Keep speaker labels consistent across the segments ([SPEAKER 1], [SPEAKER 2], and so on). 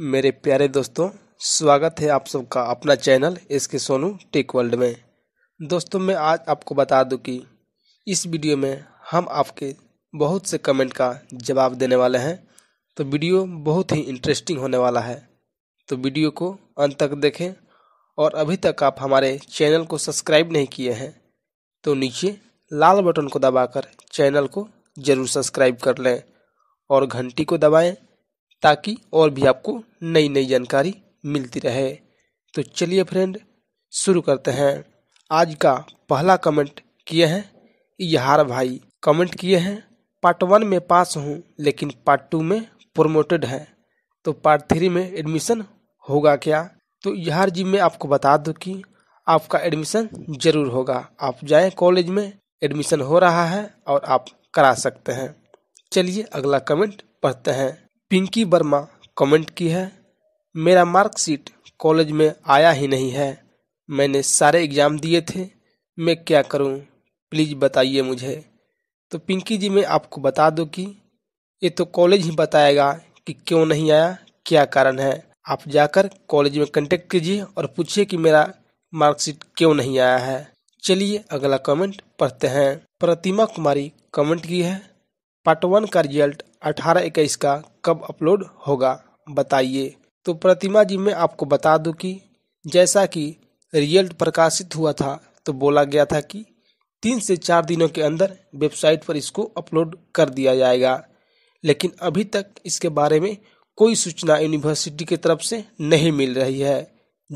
[SPEAKER 1] मेरे प्यारे दोस्तों स्वागत है आप सबका अपना चैनल एस के सोनू टेक वर्ल्ड में दोस्तों मैं आज आपको बता दूं कि इस वीडियो में हम आपके बहुत से कमेंट का जवाब देने वाले हैं तो वीडियो बहुत ही इंटरेस्टिंग होने वाला है तो वीडियो को अंत तक देखें और अभी तक आप हमारे चैनल को सब्सक्राइब नहीं किए हैं तो नीचे लाल बटन को दबाकर चैनल को ज़रूर सब्सक्राइब कर लें और घंटी को दबाएं ताकि और भी आपको नई नई जानकारी मिलती रहे तो चलिए फ्रेंड शुरू करते हैं आज का पहला कमेंट किए हैं यार भाई कमेंट किए हैं पार्ट वन में पास हूँ लेकिन पार्ट टू में प्रोमोटेड है तो पार्ट थ्री में एडमिशन होगा क्या तो यार जी मैं आपको बता दूँ कि आपका एडमिशन जरूर होगा आप जाए कॉलेज में एडमिशन हो रहा है और आप करा सकते हैं चलिए अगला कमेंट पढ़ते हैं पिंकी वर्मा कमेंट की है मेरा मार्कशीट कॉलेज में आया ही नहीं है मैंने सारे एग्ज़ाम दिए थे मैं क्या करूं प्लीज़ बताइए मुझे तो पिंकी जी मैं आपको बता दूं कि ये तो कॉलेज ही बताएगा कि क्यों नहीं आया क्या कारण है आप जाकर कॉलेज में कंटेक्ट कीजिए और पूछिए कि मेरा मार्कशीट क्यों नहीं आया है चलिए अगला कमेंट पढ़ते हैं प्रतिमा कुमारी कमेंट की है पार्ट वन का रिजल्ट अठारह इक्कीस का कब अपलोड होगा बताइए तो प्रतिमा जी मैं आपको बता दूं कि जैसा कि रिजल्ट प्रकाशित हुआ था तो बोला गया था कि तीन से चार दिनों के अंदर वेबसाइट पर इसको अपलोड कर दिया जाएगा लेकिन अभी तक इसके बारे में कोई सूचना यूनिवर्सिटी की तरफ से नहीं मिल रही है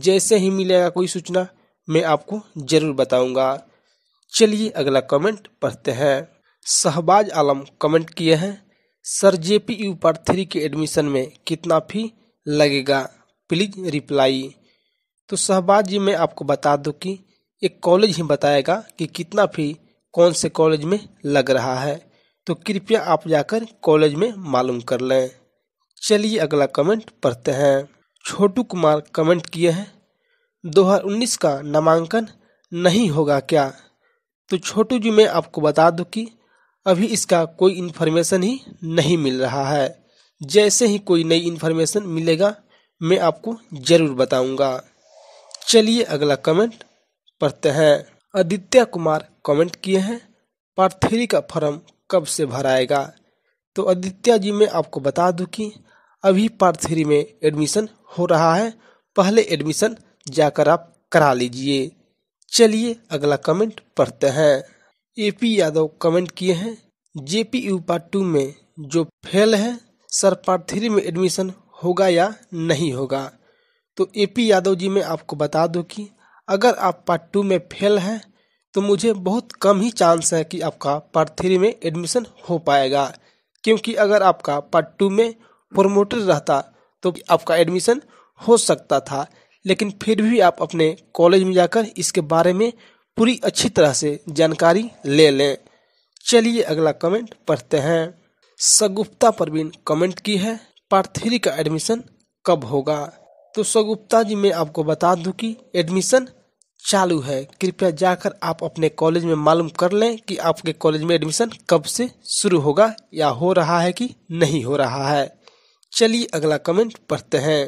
[SPEAKER 1] जैसे ही मिलेगा कोई सूचना मैं आपको ज़रूर बताऊंगा चलिए अगला कमेंट पढ़ते हैं शहबाज आलम कमेंट किए हैं sir J P U part three के एडमिशन में कितना फी लगेगा प्लीज रिप्लाई तो शहबाज जी मैं आपको बता दूं कि एक कॉलेज ही बताएगा कि कितना फी कौन से कॉलेज में लग रहा है तो कृपया आप जाकर कॉलेज में मालूम कर लें चलिए अगला कमेंट पढ़ते हैं छोटू कुमार कमेंट किए हैं 2019 का नामांकन नहीं होगा क्या तो छोटू जी मैं आपको बता दूं कि अभी इसका कोई इन्फॉर्मेशन ही नहीं मिल रहा है जैसे ही कोई नई इन्फॉर्मेशन मिलेगा मैं आपको जरूर बताऊंगा चलिए अगला कमेंट पढ़ते हैं आदित्य कुमार कमेंट किए हैं पार्ट थ्री का फॉर्म कब से भराएगा तो आदित्य जी मैं आपको बता दूं कि अभी पार्ट थ्री में एडमिशन हो रहा है पहले एडमिशन जाकर आप करा लीजिए चलिए अगला कमेंट पढ़ते हैं एपी यादव कमेंट किए हैं जेपी यू पार्ट टू में जो फेल है सर पार्ट थ्री में एडमिशन होगा या नहीं होगा तो एपी यादव जी मैं आपको बता दूं कि अगर आप पार्ट टू में फेल हैं तो मुझे बहुत कम ही चांस है कि आपका पार्ट थ्री में एडमिशन हो पाएगा क्योंकि अगर आपका पार्ट टू में प्रोमोटर रहता तो आपका एडमिशन हो सकता था लेकिन फिर भी आप अपने कॉलेज में जाकर इसके बारे में पूरी अच्छी तरह से जानकारी ले लें चलिए अगला कमेंट पढ़ते हैं सगुप्ता परवीन कमेंट की है पार्ट थ्री का एडमिशन कब होगा तो सगुप्ता जी मैं आपको बता दूं कि एडमिशन चालू है कृपया जाकर आप अपने कॉलेज में मालूम कर लें कि आपके कॉलेज में एडमिशन कब से शुरू होगा या हो रहा है कि नहीं हो रहा है चलिए अगला कमेंट पढ़ते हैं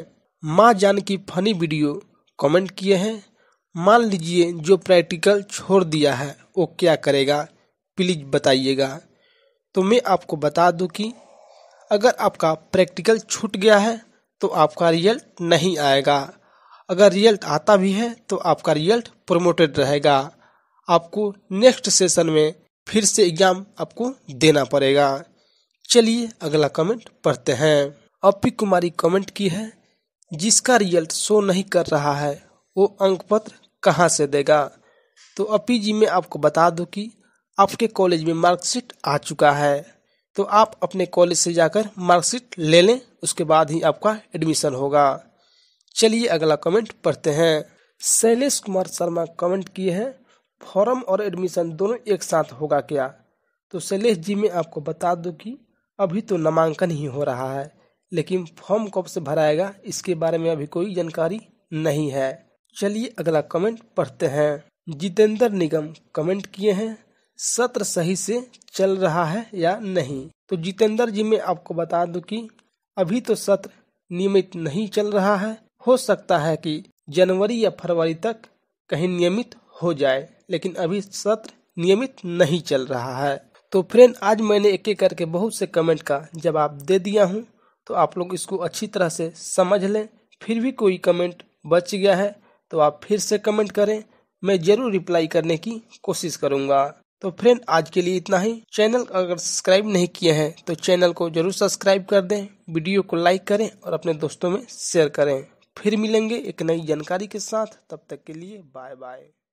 [SPEAKER 1] माँ जान की फनी वीडियो कमेंट किए हैं मान लीजिए जो प्रैक्टिकल छोड़ दिया है वो क्या करेगा प्लीज बताइएगा तो मैं आपको बता दूं कि अगर आपका प्रैक्टिकल छूट गया है तो आपका रिजल्ट नहीं आएगा अगर रिजल्ट आता भी है तो आपका रिजल्ट प्रमोटेड रहेगा आपको नेक्स्ट सेशन में फिर से एग्जाम आपको देना पड़ेगा चलिए अगला कमेंट पढ़ते हैं अपी कुमारी कमेंट की है जिसका रिजल्ट शो नहीं कर रहा है वो अंक पत्र कहाँ से देगा तो अपी जी मैं आपको बता दूं कि आपके कॉलेज में मार्कशीट आ चुका है तो आप अपने कॉलेज से जाकर मार्कशीट ले लें उसके बाद ही आपका एडमिशन होगा चलिए अगला कमेंट पढ़ते हैं शैलेश कुमार शर्मा कमेंट किए हैं फॉर्म और एडमिशन दोनों एक साथ होगा क्या तो शैलेश जी मैं आपको बता दूं कि अभी तो नामांकन ही हो रहा है लेकिन फॉर्म कब से भराएगा इसके बारे में अभी कोई जानकारी नहीं है चलिए अगला कमेंट पढ़ते हैं जितेंद्र निगम कमेंट किए हैं सत्र सही से चल रहा है या नहीं तो जितेंद्र जी मैं आपको बता दूं कि अभी तो सत्र नियमित नहीं चल रहा है हो सकता है कि जनवरी या फरवरी तक कहीं नियमित हो जाए लेकिन अभी सत्र नियमित नहीं चल रहा है तो फ्रेंड आज मैंने एक एक करके बहुत से कमेंट का जवाब दे दिया हूँ तो आप लोग इसको अच्छी तरह से समझ लें फिर भी कोई कमेंट बच गया है तो आप फिर से कमेंट करें मैं जरूर रिप्लाई करने की कोशिश करूंगा तो फ्रेंड आज के लिए इतना ही चैनल अगर सब्सक्राइब नहीं किया है तो चैनल को जरूर सब्सक्राइब कर दें वीडियो को लाइक करें और अपने दोस्तों में शेयर करें फिर मिलेंगे एक नई जानकारी के साथ तब तक के लिए बाय बाय